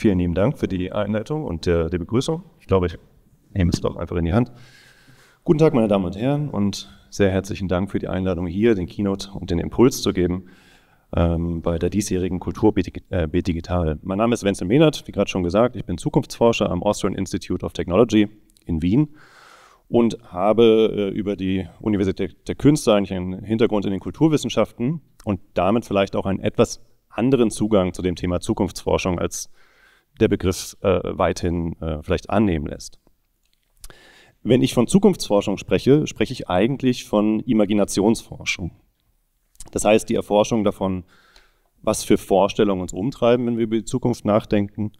Vielen lieben Dank für die Einleitung und der, äh, der Begrüßung. Ich glaube, ich nehme es doch einfach in die Hand. Guten Tag, meine Damen und Herren, und sehr herzlichen Dank für die Einladung, hier den Keynote und den Impuls zu geben ähm, bei der diesjährigen Kultur B äh, Digital. Mein Name ist Wenzel Mehnert, wie gerade schon gesagt, ich bin Zukunftsforscher am Austrian Institute of Technology in Wien und habe äh, über die Universität der Künste eigentlich einen Hintergrund in den Kulturwissenschaften und damit vielleicht auch einen etwas anderen Zugang zu dem Thema Zukunftsforschung als der Begriff äh, weithin äh, vielleicht annehmen lässt. Wenn ich von Zukunftsforschung spreche, spreche ich eigentlich von Imaginationsforschung. Das heißt, die Erforschung davon, was für Vorstellungen uns umtreiben, wenn wir über die Zukunft nachdenken,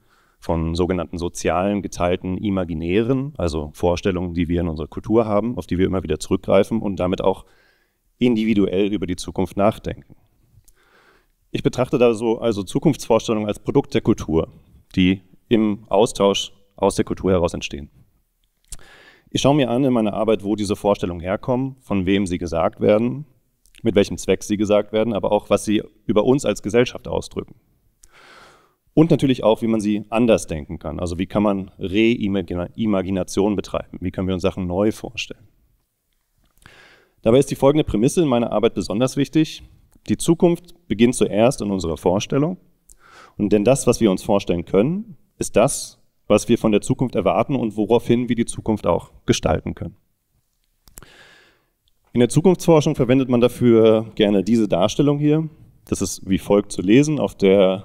von sogenannten sozialen, geteilten Imaginären, also Vorstellungen, die wir in unserer Kultur haben, auf die wir immer wieder zurückgreifen und damit auch individuell über die Zukunft nachdenken. Ich betrachte da so also Zukunftsvorstellungen als Produkt der Kultur die im Austausch aus der Kultur heraus entstehen. Ich schaue mir an in meiner Arbeit, wo diese Vorstellungen herkommen, von wem sie gesagt werden, mit welchem Zweck sie gesagt werden, aber auch, was sie über uns als Gesellschaft ausdrücken. Und natürlich auch, wie man sie anders denken kann. Also wie kann man Reimagination betreiben? Wie können wir uns Sachen neu vorstellen? Dabei ist die folgende Prämisse in meiner Arbeit besonders wichtig. Die Zukunft beginnt zuerst in unserer Vorstellung und denn das, was wir uns vorstellen können, ist das, was wir von der Zukunft erwarten und woraufhin wir die Zukunft auch gestalten können. In der Zukunftsforschung verwendet man dafür gerne diese Darstellung hier. Das ist wie folgt zu lesen. Auf der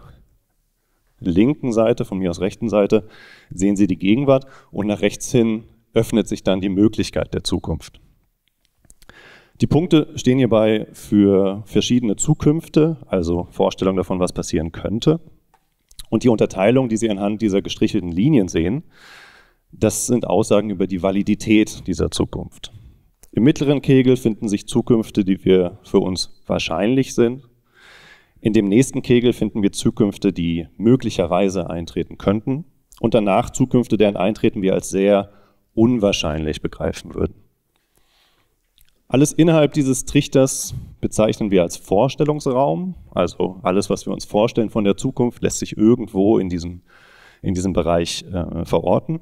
linken Seite, von mir aus rechten Seite, sehen Sie die Gegenwart und nach rechts hin öffnet sich dann die Möglichkeit der Zukunft. Die Punkte stehen hierbei für verschiedene Zukünfte, also Vorstellung davon, was passieren könnte. Und die Unterteilung, die Sie anhand dieser gestrichelten Linien sehen, das sind Aussagen über die Validität dieser Zukunft. Im mittleren Kegel finden sich Zukünfte, die wir für uns wahrscheinlich sind. In dem nächsten Kegel finden wir Zukünfte, die möglicherweise eintreten könnten. Und danach Zukünfte, deren Eintreten wir als sehr unwahrscheinlich begreifen würden. Alles innerhalb dieses Trichters bezeichnen wir als Vorstellungsraum. Also alles, was wir uns vorstellen von der Zukunft, lässt sich irgendwo in diesem, in diesem Bereich äh, verorten.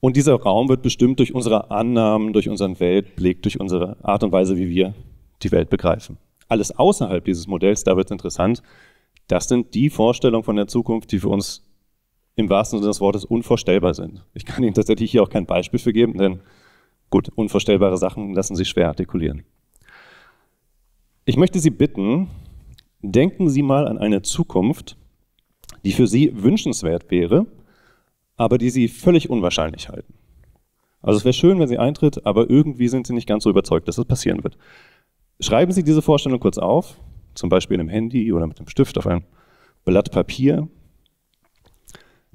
Und dieser Raum wird bestimmt durch unsere Annahmen, durch unseren Weltblick, durch unsere Art und Weise, wie wir die Welt begreifen. Alles außerhalb dieses Modells, da wird es interessant, das sind die Vorstellungen von der Zukunft, die für uns im wahrsten Sinne des Wortes unvorstellbar sind. Ich kann Ihnen tatsächlich hier auch kein Beispiel für geben, denn Gut, unvorstellbare Sachen lassen sich schwer artikulieren. Ich möchte Sie bitten, denken Sie mal an eine Zukunft, die für Sie wünschenswert wäre, aber die Sie völlig unwahrscheinlich halten. Also es wäre schön, wenn sie eintritt, aber irgendwie sind Sie nicht ganz so überzeugt, dass das passieren wird. Schreiben Sie diese Vorstellung kurz auf, zum Beispiel in einem Handy oder mit einem Stift auf ein Blatt Papier.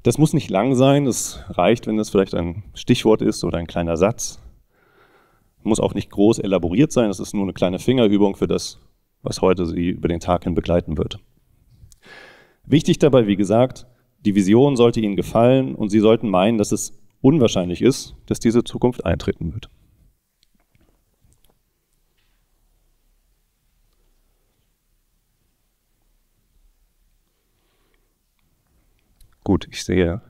Das muss nicht lang sein, es reicht, wenn das vielleicht ein Stichwort ist oder ein kleiner Satz muss auch nicht groß elaboriert sein. Es ist nur eine kleine Fingerübung für das, was heute Sie über den Tag hin begleiten wird. Wichtig dabei, wie gesagt, die Vision sollte Ihnen gefallen und Sie sollten meinen, dass es unwahrscheinlich ist, dass diese Zukunft eintreten wird. Gut, ich sehe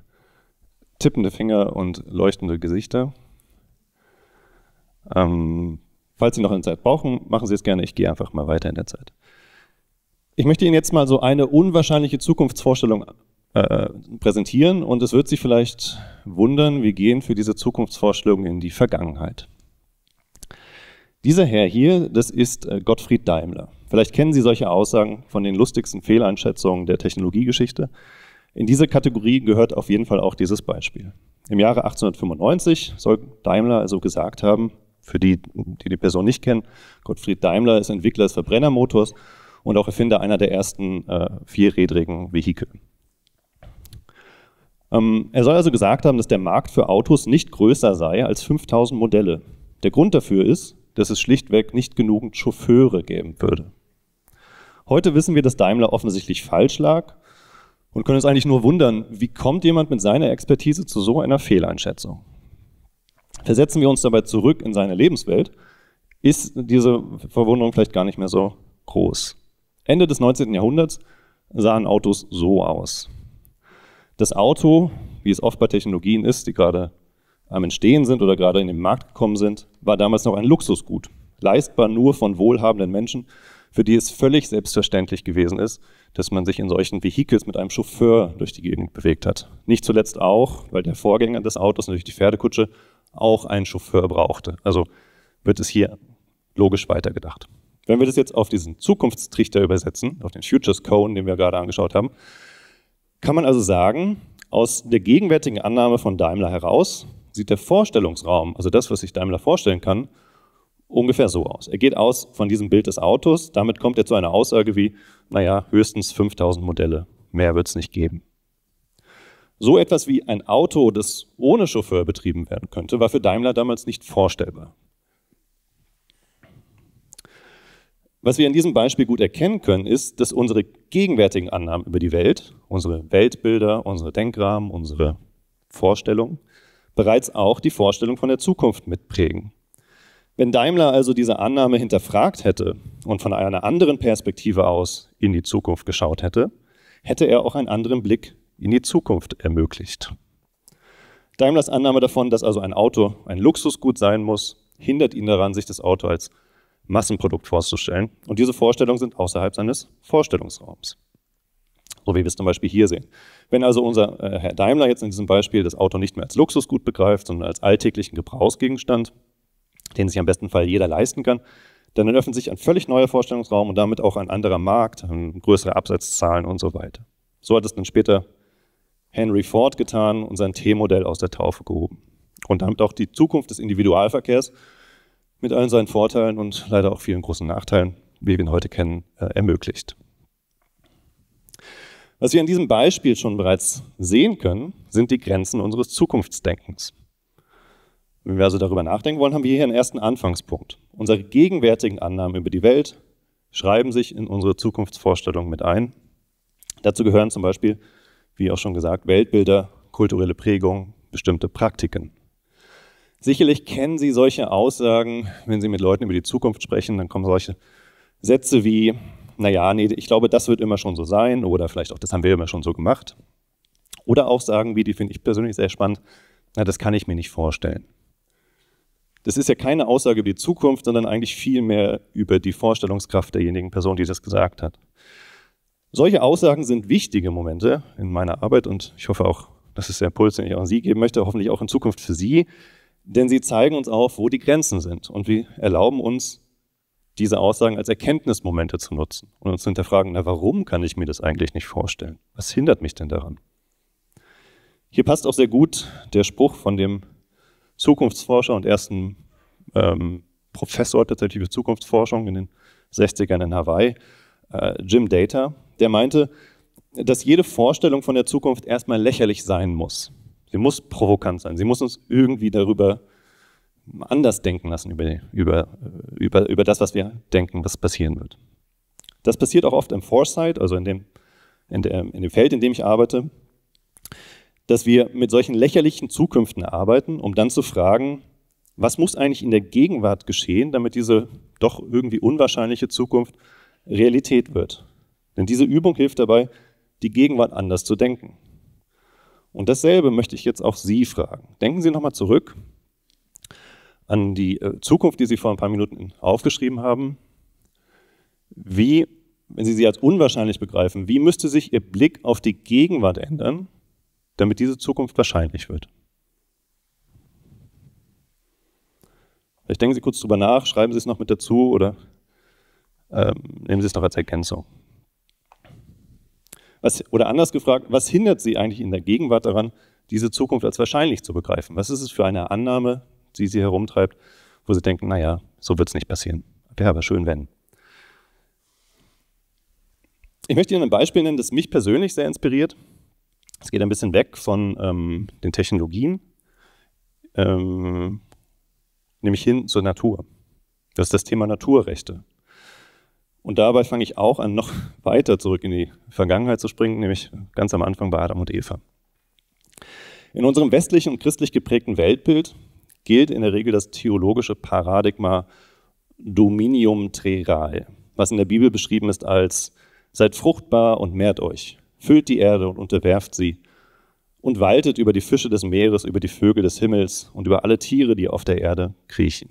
tippende Finger und leuchtende Gesichter. Ähm, falls Sie noch eine Zeit brauchen, machen Sie es gerne. Ich gehe einfach mal weiter in der Zeit. Ich möchte Ihnen jetzt mal so eine unwahrscheinliche Zukunftsvorstellung äh, präsentieren und es wird Sie vielleicht wundern, wir gehen für diese Zukunftsvorstellung in die Vergangenheit. Dieser Herr hier, das ist äh, Gottfried Daimler. Vielleicht kennen Sie solche Aussagen von den lustigsten Fehleinschätzungen der Technologiegeschichte. In diese Kategorie gehört auf jeden Fall auch dieses Beispiel. Im Jahre 1895 soll Daimler also gesagt haben, für die, die die Person nicht kennen, Gottfried Daimler ist Entwickler des Verbrennermotors und auch Erfinder einer der ersten äh, vierrädrigen Vehikel. Ähm, er soll also gesagt haben, dass der Markt für Autos nicht größer sei als 5000 Modelle. Der Grund dafür ist, dass es schlichtweg nicht genügend Chauffeure geben würde. Heute wissen wir, dass Daimler offensichtlich falsch lag und können uns eigentlich nur wundern, wie kommt jemand mit seiner Expertise zu so einer Fehleinschätzung? Versetzen wir uns dabei zurück in seine Lebenswelt, ist diese Verwunderung vielleicht gar nicht mehr so groß. Ende des 19. Jahrhunderts sahen Autos so aus. Das Auto, wie es oft bei Technologien ist, die gerade am Entstehen sind oder gerade in den Markt gekommen sind, war damals noch ein Luxusgut, leistbar nur von wohlhabenden Menschen, für die es völlig selbstverständlich gewesen ist, dass man sich in solchen Vehikels mit einem Chauffeur durch die Gegend bewegt hat. Nicht zuletzt auch, weil der Vorgänger des Autos, natürlich die Pferdekutsche, auch einen Chauffeur brauchte. Also wird es hier logisch weitergedacht. Wenn wir das jetzt auf diesen Zukunftstrichter übersetzen, auf den Futures Cone, den wir gerade angeschaut haben, kann man also sagen, aus der gegenwärtigen Annahme von Daimler heraus sieht der Vorstellungsraum, also das, was sich Daimler vorstellen kann, ungefähr so aus. Er geht aus von diesem Bild des Autos, damit kommt er zu einer Aussage wie, naja, höchstens 5000 Modelle, mehr wird es nicht geben. So etwas wie ein Auto, das ohne Chauffeur betrieben werden könnte, war für Daimler damals nicht vorstellbar. Was wir in diesem Beispiel gut erkennen können, ist, dass unsere gegenwärtigen Annahmen über die Welt, unsere Weltbilder, unsere Denkrahmen, unsere Vorstellungen, bereits auch die Vorstellung von der Zukunft mitprägen. Wenn Daimler also diese Annahme hinterfragt hätte und von einer anderen Perspektive aus in die Zukunft geschaut hätte, hätte er auch einen anderen Blick in die Zukunft ermöglicht. Daimlers Annahme davon, dass also ein Auto ein Luxusgut sein muss, hindert ihn daran, sich das Auto als Massenprodukt vorzustellen. Und diese Vorstellungen sind außerhalb seines Vorstellungsraums. So wie wir es zum Beispiel hier sehen. Wenn also unser äh, Herr Daimler jetzt in diesem Beispiel das Auto nicht mehr als Luxusgut begreift, sondern als alltäglichen Gebrauchsgegenstand, den sich am besten Fall jeder leisten kann, dann eröffnet sich ein völlig neuer Vorstellungsraum und damit auch ein anderer Markt, ähm, größere Absatzzahlen und so weiter. So hat es dann später Henry Ford getan und sein T-Modell aus der Taufe gehoben. Und damit auch die Zukunft des Individualverkehrs mit allen seinen Vorteilen und leider auch vielen großen Nachteilen, wie wir ihn heute kennen, äh, ermöglicht. Was wir an diesem Beispiel schon bereits sehen können, sind die Grenzen unseres Zukunftsdenkens. Wenn wir also darüber nachdenken wollen, haben wir hier einen ersten Anfangspunkt. Unsere gegenwärtigen Annahmen über die Welt schreiben sich in unsere Zukunftsvorstellungen mit ein. Dazu gehören zum Beispiel, wie auch schon gesagt, Weltbilder, kulturelle Prägung, bestimmte Praktiken. Sicherlich kennen Sie solche Aussagen, wenn Sie mit Leuten über die Zukunft sprechen, dann kommen solche Sätze wie, naja, nee, ich glaube, das wird immer schon so sein oder vielleicht auch, das haben wir immer schon so gemacht. Oder auch sagen wie, die finde ich persönlich sehr spannend, na, das kann ich mir nicht vorstellen das ist ja keine Aussage über die Zukunft, sondern eigentlich viel mehr über die Vorstellungskraft derjenigen Person, die das gesagt hat. Solche Aussagen sind wichtige Momente in meiner Arbeit und ich hoffe auch, dass es der Impuls, den ich auch an Sie geben möchte, hoffentlich auch in Zukunft für Sie, denn sie zeigen uns auf, wo die Grenzen sind und wir erlauben uns, diese Aussagen als Erkenntnismomente zu nutzen und uns zu hinterfragen, na warum kann ich mir das eigentlich nicht vorstellen? Was hindert mich denn daran? Hier passt auch sehr gut der Spruch von dem Zukunftsforscher und ersten ähm, Professor tatsächlich für Zukunftsforschung in den 60ern in Hawaii, äh, Jim Data, der meinte, dass jede Vorstellung von der Zukunft erstmal lächerlich sein muss. Sie muss provokant sein. Sie muss uns irgendwie darüber anders denken lassen, über, über, über, über das, was wir denken, was passieren wird. Das passiert auch oft im Foresight, also in dem, in dem, in dem Feld, in dem ich arbeite dass wir mit solchen lächerlichen Zukünften arbeiten, um dann zu fragen, was muss eigentlich in der Gegenwart geschehen, damit diese doch irgendwie unwahrscheinliche Zukunft Realität wird. Denn diese Übung hilft dabei, die Gegenwart anders zu denken. Und dasselbe möchte ich jetzt auch Sie fragen. Denken Sie nochmal zurück an die äh, Zukunft, die Sie vor ein paar Minuten aufgeschrieben haben. Wie, wenn Sie sie als unwahrscheinlich begreifen, wie müsste sich Ihr Blick auf die Gegenwart ändern, damit diese Zukunft wahrscheinlich wird. Vielleicht denken Sie kurz drüber nach, schreiben Sie es noch mit dazu oder ähm, nehmen Sie es noch als Ergänzung. Was, oder anders gefragt, was hindert Sie eigentlich in der Gegenwart daran, diese Zukunft als wahrscheinlich zu begreifen? Was ist es für eine Annahme, die Sie herumtreibt, wo Sie denken, naja, so wird es nicht passieren. Wäre ja, aber schön, wenn. Ich möchte Ihnen ein Beispiel nennen, das mich persönlich sehr inspiriert. Es geht ein bisschen weg von ähm, den Technologien, ähm, nämlich hin zur Natur. Das ist das Thema Naturrechte. Und dabei fange ich auch an, noch weiter zurück in die Vergangenheit zu springen, nämlich ganz am Anfang bei Adam und Eva. In unserem westlichen und christlich geprägten Weltbild gilt in der Regel das theologische Paradigma Dominium Trerae, was in der Bibel beschrieben ist als seid fruchtbar und mehrt euch füllt die Erde und unterwerft sie, und waltet über die Fische des Meeres, über die Vögel des Himmels und über alle Tiere, die auf der Erde kriechen.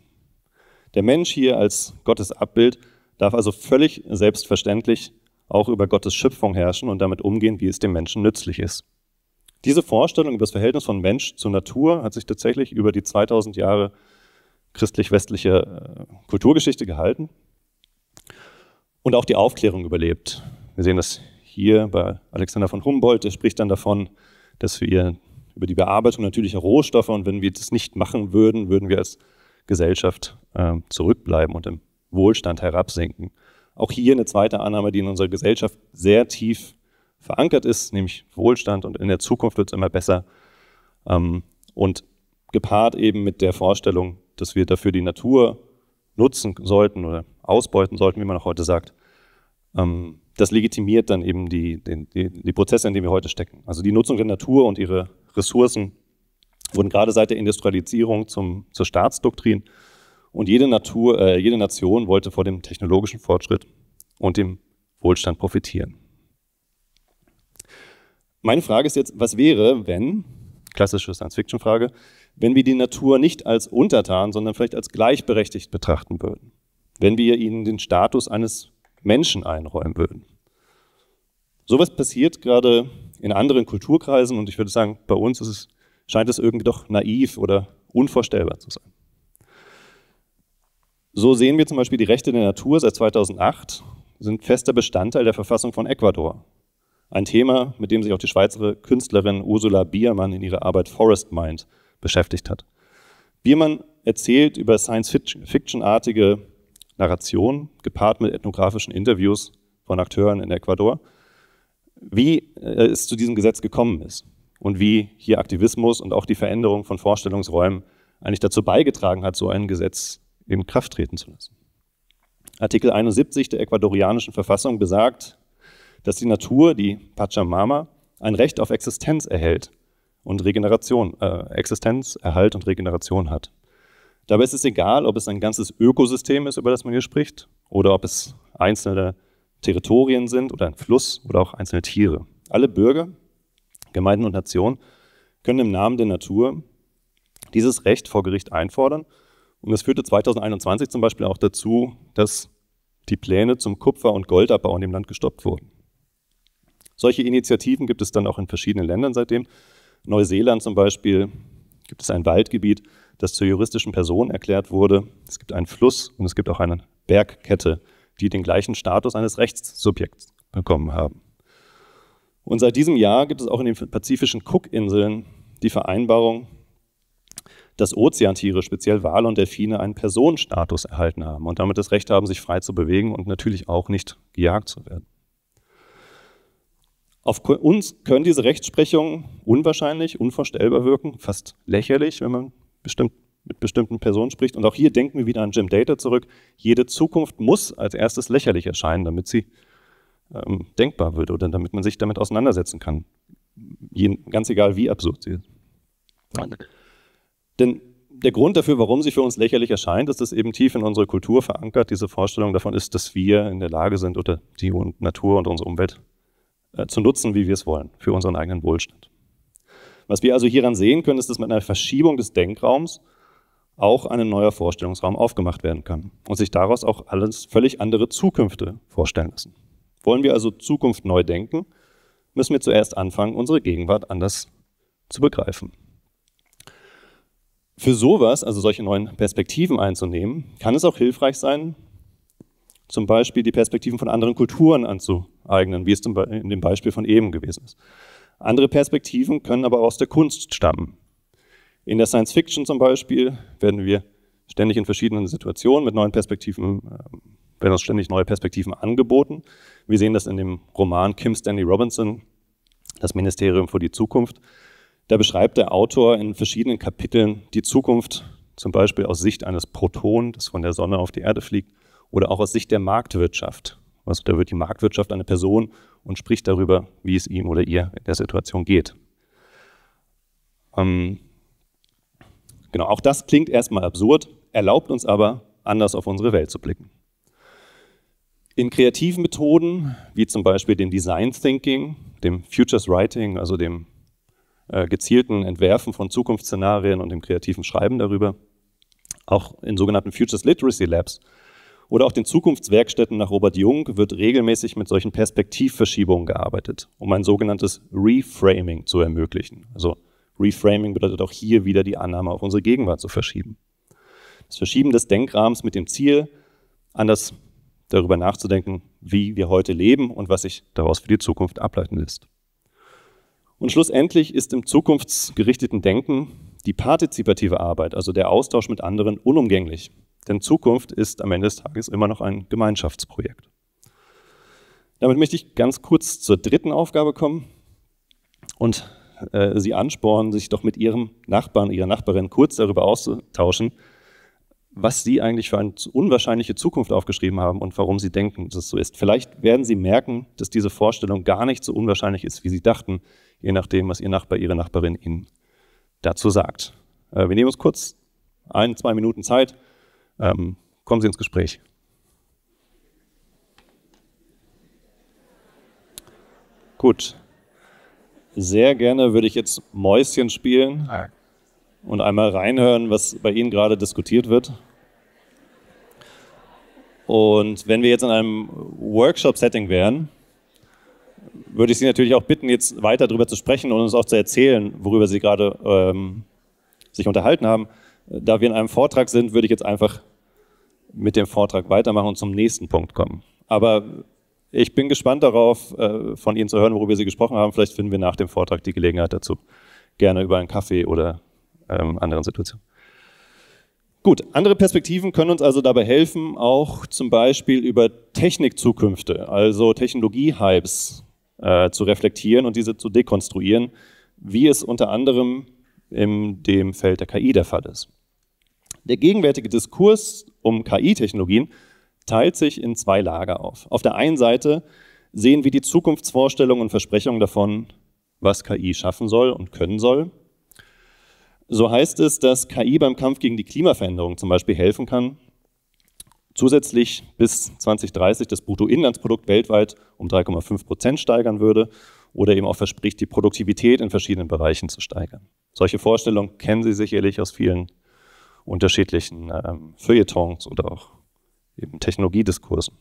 Der Mensch hier als Gottes Abbild darf also völlig selbstverständlich auch über Gottes Schöpfung herrschen und damit umgehen, wie es dem Menschen nützlich ist. Diese Vorstellung über das Verhältnis von Mensch zur Natur hat sich tatsächlich über die 2000 Jahre christlich-westliche äh, Kulturgeschichte gehalten und auch die Aufklärung überlebt. Wir sehen das hier bei Alexander von Humboldt, der spricht dann davon, dass wir über die Bearbeitung natürlicher Rohstoffe und wenn wir das nicht machen würden, würden wir als Gesellschaft äh, zurückbleiben und im Wohlstand herabsinken. Auch hier eine zweite Annahme, die in unserer Gesellschaft sehr tief verankert ist, nämlich Wohlstand und in der Zukunft wird es immer besser. Ähm, und gepaart eben mit der Vorstellung, dass wir dafür die Natur nutzen sollten oder ausbeuten sollten, wie man auch heute sagt, ähm, das legitimiert dann eben die, den, die, die Prozesse, in denen wir heute stecken. Also die Nutzung der Natur und ihre Ressourcen wurden gerade seit der Industrialisierung zum, zur Staatsdoktrin. Und jede, Natur, äh, jede Nation wollte vor dem technologischen Fortschritt und dem Wohlstand profitieren. Meine Frage ist jetzt, was wäre, wenn, klassische Science-Fiction-Frage, wenn wir die Natur nicht als Untertan, sondern vielleicht als gleichberechtigt betrachten würden? Wenn wir ihnen den Status eines Menschen einräumen würden? Sowas passiert gerade in anderen Kulturkreisen und ich würde sagen, bei uns es, scheint es irgendwie doch naiv oder unvorstellbar zu sein. So sehen wir zum Beispiel die Rechte der Natur seit 2008 sind fester Bestandteil der Verfassung von Ecuador. Ein Thema, mit dem sich auch die Schweizer Künstlerin Ursula Biermann in ihrer Arbeit Forest Mind beschäftigt hat. Biermann erzählt über Science-Fiction-artige Narration, gepaart mit ethnografischen Interviews von Akteuren in Ecuador, wie äh, es zu diesem Gesetz gekommen ist und wie hier Aktivismus und auch die Veränderung von Vorstellungsräumen eigentlich dazu beigetragen hat, so ein Gesetz in Kraft treten zu lassen. Artikel 71 der ecuadorianischen Verfassung besagt, dass die Natur, die Pachamama, ein Recht auf Existenz erhält und Regeneration, äh, Existenz, Erhalt und Regeneration hat. Dabei ist es egal, ob es ein ganzes Ökosystem ist, über das man hier spricht, oder ob es einzelne Territorien sind oder ein Fluss oder auch einzelne Tiere. Alle Bürger, Gemeinden und Nationen können im Namen der Natur dieses Recht vor Gericht einfordern. Und das führte 2021 zum Beispiel auch dazu, dass die Pläne zum Kupfer- und Goldabbau in dem Land gestoppt wurden. Solche Initiativen gibt es dann auch in verschiedenen Ländern seitdem. In Neuseeland zum Beispiel gibt es ein Waldgebiet, das zur juristischen Person erklärt wurde. Es gibt einen Fluss und es gibt auch eine Bergkette, die den gleichen Status eines Rechtssubjekts bekommen haben. Und seit diesem Jahr gibt es auch in den pazifischen Cookinseln die Vereinbarung, dass Ozeantiere, speziell Wale und Delfine, einen Personenstatus erhalten haben und damit das Recht haben, sich frei zu bewegen und natürlich auch nicht gejagt zu werden. Auf uns können diese Rechtsprechungen unwahrscheinlich, unvorstellbar wirken, fast lächerlich, wenn man bestimmt mit bestimmten Personen spricht. Und auch hier denken wir wieder an Jim Data zurück. Jede Zukunft muss als erstes lächerlich erscheinen, damit sie ähm, denkbar wird oder damit man sich damit auseinandersetzen kann. Je, ganz egal, wie absurd sie ist. Nein. Denn der Grund dafür, warum sie für uns lächerlich erscheint, ist, dass eben tief in unserer Kultur verankert diese Vorstellung davon ist, dass wir in der Lage sind, oder die Natur und unsere Umwelt äh, zu nutzen, wie wir es wollen, für unseren eigenen Wohlstand. Was wir also hieran sehen können, ist, dass mit einer Verschiebung des Denkraums auch ein neuer Vorstellungsraum aufgemacht werden kann und sich daraus auch alles völlig andere Zukünfte vorstellen lassen. Wollen wir also Zukunft neu denken, müssen wir zuerst anfangen, unsere Gegenwart anders zu begreifen. Für sowas, also solche neuen Perspektiven einzunehmen, kann es auch hilfreich sein, zum Beispiel die Perspektiven von anderen Kulturen anzueignen, wie es in dem Beispiel von eben gewesen ist. Andere Perspektiven können aber auch aus der Kunst stammen. In der Science Fiction zum Beispiel werden wir ständig in verschiedenen Situationen mit neuen Perspektiven, ähm, werden uns ständig neue Perspektiven angeboten. Wir sehen das in dem Roman Kim Stanley Robinson, Das Ministerium für die Zukunft. Da beschreibt der Autor in verschiedenen Kapiteln die Zukunft, zum Beispiel aus Sicht eines Proton, das von der Sonne auf die Erde fliegt, oder auch aus Sicht der Marktwirtschaft. Also da wird die Marktwirtschaft eine Person und spricht darüber, wie es ihm oder ihr in der Situation geht. Ähm, Genau, auch das klingt erstmal absurd, erlaubt uns aber, anders auf unsere Welt zu blicken. In kreativen Methoden, wie zum Beispiel dem Design Thinking, dem Futures Writing, also dem äh, gezielten Entwerfen von Zukunftsszenarien und dem kreativen Schreiben darüber, auch in sogenannten Futures Literacy Labs oder auch den Zukunftswerkstätten nach Robert Jung wird regelmäßig mit solchen Perspektivverschiebungen gearbeitet, um ein sogenanntes Reframing zu ermöglichen. Also Reframing bedeutet auch hier wieder die Annahme auf unsere Gegenwart zu verschieben. Das Verschieben des Denkrahmens mit dem Ziel, anders darüber nachzudenken, wie wir heute leben und was sich daraus für die Zukunft ableiten lässt. Und schlussendlich ist im zukunftsgerichteten Denken die partizipative Arbeit, also der Austausch mit anderen, unumgänglich. Denn Zukunft ist am Ende des Tages immer noch ein Gemeinschaftsprojekt. Damit möchte ich ganz kurz zur dritten Aufgabe kommen und äh, sie anspornen, sich doch mit ihrem Nachbarn, ihrer Nachbarin kurz darüber auszutauschen, was sie eigentlich für eine unwahrscheinliche Zukunft aufgeschrieben haben und warum sie denken, dass es so ist. Vielleicht werden sie merken, dass diese Vorstellung gar nicht so unwahrscheinlich ist, wie sie dachten, je nachdem, was ihr Nachbar, ihre Nachbarin ihnen dazu sagt. Äh, wir nehmen uns kurz ein, zwei Minuten Zeit. Ähm, kommen Sie ins Gespräch. Gut, sehr gerne würde ich jetzt Mäuschen spielen ah. und einmal reinhören, was bei Ihnen gerade diskutiert wird. Und wenn wir jetzt in einem Workshop-Setting wären, würde ich Sie natürlich auch bitten, jetzt weiter darüber zu sprechen und uns auch zu erzählen, worüber Sie gerade ähm, sich unterhalten haben. Da wir in einem Vortrag sind, würde ich jetzt einfach mit dem Vortrag weitermachen und zum nächsten Punkt kommen. Aber ich bin gespannt darauf, äh, von Ihnen zu hören, worüber Sie gesprochen haben. Vielleicht finden wir nach dem Vortrag die Gelegenheit dazu. Gerne über einen Kaffee oder ähm, anderen Situationen. Gut, andere Perspektiven können uns also dabei helfen, auch zum Beispiel über Technikzukünfte, also Technologie-Hypes äh, zu reflektieren und diese zu dekonstruieren, wie es unter anderem in dem Feld der KI der Fall ist. Der gegenwärtige Diskurs um KI-Technologien teilt sich in zwei Lager auf. Auf der einen Seite sehen wir die Zukunftsvorstellungen und Versprechungen davon, was KI schaffen soll und können soll. So heißt es, dass KI beim Kampf gegen die Klimaveränderung zum Beispiel helfen kann, zusätzlich bis 2030 das Bruttoinlandsprodukt weltweit um 3,5 Prozent steigern würde oder eben auch verspricht, die Produktivität in verschiedenen Bereichen zu steigern. Solche Vorstellungen kennen Sie sicherlich aus vielen unterschiedlichen ähm, Feuilletons oder auch im Technologiediskurs.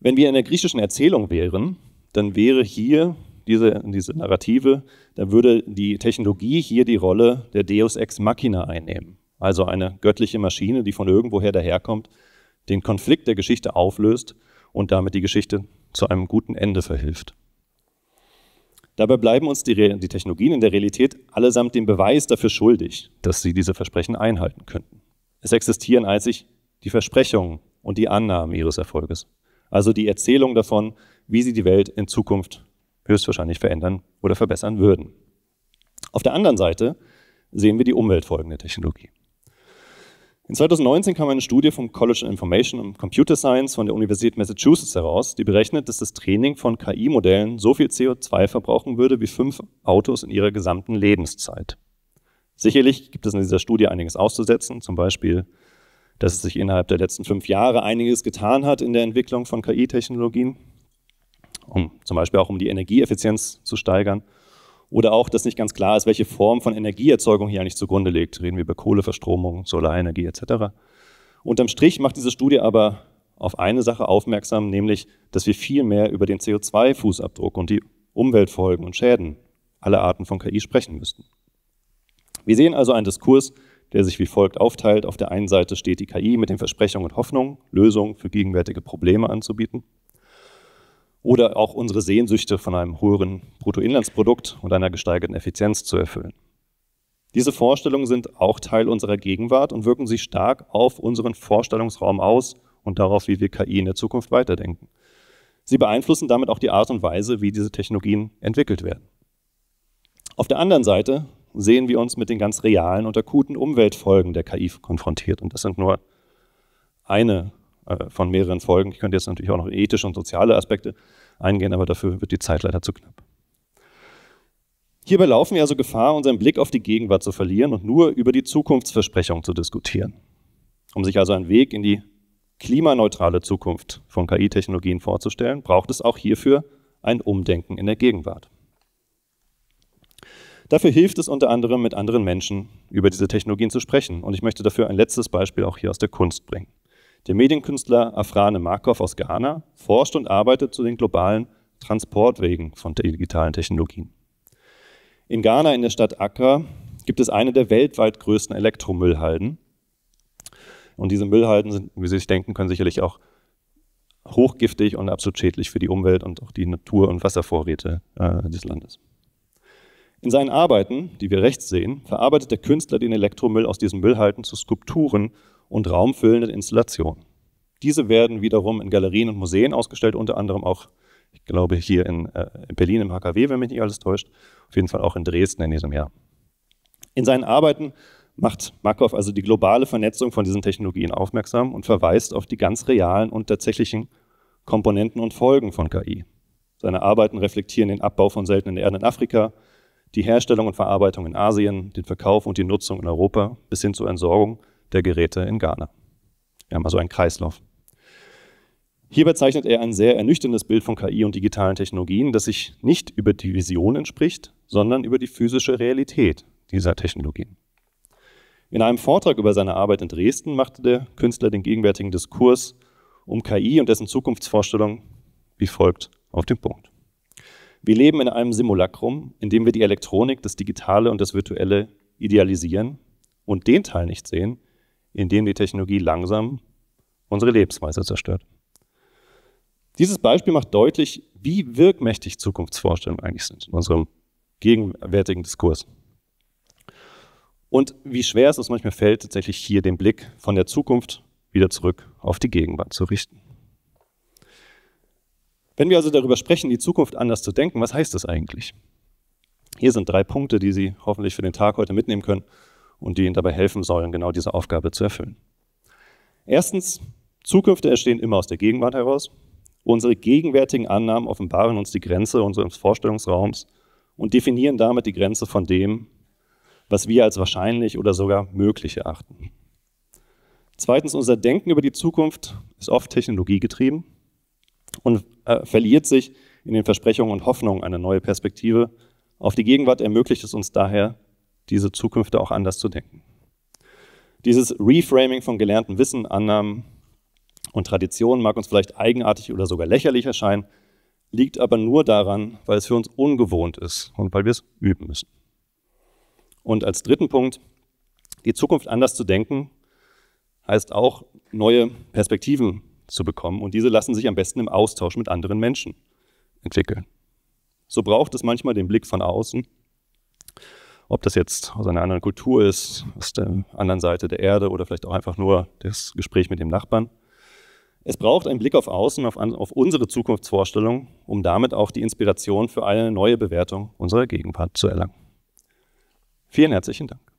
Wenn wir in der griechischen Erzählung wären, dann wäre hier diese, diese Narrative, dann würde die Technologie hier die Rolle der Deus ex machina einnehmen. Also eine göttliche Maschine, die von irgendwoher daherkommt, den Konflikt der Geschichte auflöst und damit die Geschichte zu einem guten Ende verhilft. Dabei bleiben uns die, die Technologien in der Realität allesamt den Beweis dafür schuldig, dass sie diese Versprechen einhalten könnten. Es existieren einzig die Versprechungen und die Annahmen ihres Erfolges. Also die Erzählung davon, wie sie die Welt in Zukunft höchstwahrscheinlich verändern oder verbessern würden. Auf der anderen Seite sehen wir die umweltfolgende Technologie. In 2019 kam eine Studie vom College of Information and Computer Science von der Universität Massachusetts heraus, die berechnet, dass das Training von KI-Modellen so viel CO2 verbrauchen würde wie fünf Autos in ihrer gesamten Lebenszeit. Sicherlich gibt es in dieser Studie einiges auszusetzen, zum Beispiel dass sich innerhalb der letzten fünf Jahre einiges getan hat in der Entwicklung von KI-Technologien, um, zum Beispiel auch um die Energieeffizienz zu steigern. Oder auch, dass nicht ganz klar ist, welche Form von Energieerzeugung hier eigentlich zugrunde liegt. Reden wir über Kohleverstromung, Solarenergie etc. Unterm Strich macht diese Studie aber auf eine Sache aufmerksam, nämlich, dass wir viel mehr über den CO2-Fußabdruck und die Umweltfolgen und Schäden aller Arten von KI sprechen müssten. Wir sehen also einen Diskurs, der sich wie folgt aufteilt. Auf der einen Seite steht die KI mit den Versprechungen und Hoffnungen, Lösungen für gegenwärtige Probleme anzubieten. Oder auch unsere Sehnsüchte von einem höheren Bruttoinlandsprodukt und einer gesteigerten Effizienz zu erfüllen. Diese Vorstellungen sind auch Teil unserer Gegenwart und wirken sich stark auf unseren Vorstellungsraum aus und darauf, wie wir KI in der Zukunft weiterdenken. Sie beeinflussen damit auch die Art und Weise, wie diese Technologien entwickelt werden. Auf der anderen Seite sehen wir uns mit den ganz realen und akuten Umweltfolgen der KI konfrontiert. Und das sind nur eine äh, von mehreren Folgen. Ich könnte jetzt natürlich auch noch ethische und soziale Aspekte eingehen, aber dafür wird die Zeit leider zu knapp. Hierbei laufen wir also Gefahr, unseren Blick auf die Gegenwart zu verlieren und nur über die Zukunftsversprechung zu diskutieren. Um sich also einen Weg in die klimaneutrale Zukunft von KI-Technologien vorzustellen, braucht es auch hierfür ein Umdenken in der Gegenwart. Dafür hilft es unter anderem, mit anderen Menschen über diese Technologien zu sprechen. Und ich möchte dafür ein letztes Beispiel auch hier aus der Kunst bringen. Der Medienkünstler Afrane Markov aus Ghana forscht und arbeitet zu den globalen Transportwegen von digitalen Technologien. In Ghana, in der Stadt Accra, gibt es eine der weltweit größten Elektromüllhalden. Und diese Müllhalden sind, wie Sie sich denken können, sicherlich auch hochgiftig und absolut schädlich für die Umwelt und auch die Natur- und Wasservorräte äh, des Landes. In seinen Arbeiten, die wir rechts sehen, verarbeitet der Künstler den Elektromüll aus diesen Müllhalten zu Skulpturen und raumfüllenden Installationen. Diese werden wiederum in Galerien und Museen ausgestellt, unter anderem auch, ich glaube, hier in, äh, in Berlin im HKW, wenn mich nicht alles täuscht, auf jeden Fall auch in Dresden in diesem Jahr. In seinen Arbeiten macht Markov also die globale Vernetzung von diesen Technologien aufmerksam und verweist auf die ganz realen und tatsächlichen Komponenten und Folgen von KI. Seine Arbeiten reflektieren den Abbau von seltenen Erden in Afrika, die Herstellung und Verarbeitung in Asien, den Verkauf und die Nutzung in Europa bis hin zur Entsorgung der Geräte in Ghana. Wir haben also einen Kreislauf. Hierbei zeichnet er ein sehr ernüchterndes Bild von KI und digitalen Technologien, das sich nicht über die Vision entspricht, sondern über die physische Realität dieser Technologien. In einem Vortrag über seine Arbeit in Dresden machte der Künstler den gegenwärtigen Diskurs um KI und dessen Zukunftsvorstellungen wie folgt auf den Punkt. Wir leben in einem Simulacrum, in dem wir die Elektronik, das Digitale und das Virtuelle idealisieren und den Teil nicht sehen, in dem die Technologie langsam unsere Lebensweise zerstört. Dieses Beispiel macht deutlich, wie wirkmächtig Zukunftsvorstellungen eigentlich sind in unserem gegenwärtigen Diskurs. Und wie schwer es uns manchmal fällt, tatsächlich hier den Blick von der Zukunft wieder zurück auf die Gegenwart zu richten. Wenn wir also darüber sprechen, die Zukunft anders zu denken, was heißt das eigentlich? Hier sind drei Punkte, die Sie hoffentlich für den Tag heute mitnehmen können und die Ihnen dabei helfen sollen, genau diese Aufgabe zu erfüllen. Erstens, Zukünfte entstehen immer aus der Gegenwart heraus. Unsere gegenwärtigen Annahmen offenbaren uns die Grenze unseres Vorstellungsraums und definieren damit die Grenze von dem, was wir als wahrscheinlich oder sogar möglich erachten. Zweitens, unser Denken über die Zukunft ist oft technologiegetrieben und äh, verliert sich in den Versprechungen und Hoffnungen eine neue Perspektive. Auf die Gegenwart ermöglicht es uns daher, diese Zukunft auch anders zu denken. Dieses Reframing von gelernten Wissen, Annahmen und Traditionen mag uns vielleicht eigenartig oder sogar lächerlich erscheinen, liegt aber nur daran, weil es für uns ungewohnt ist und weil wir es üben müssen. Und als dritten Punkt, die Zukunft anders zu denken, heißt auch neue Perspektiven zu bekommen und diese lassen sich am besten im Austausch mit anderen Menschen entwickeln. So braucht es manchmal den Blick von außen, ob das jetzt aus einer anderen Kultur ist, aus der anderen Seite der Erde oder vielleicht auch einfach nur das Gespräch mit dem Nachbarn. Es braucht einen Blick auf außen, auf, auf unsere Zukunftsvorstellungen, um damit auch die Inspiration für eine neue Bewertung unserer Gegenwart zu erlangen. Vielen herzlichen Dank.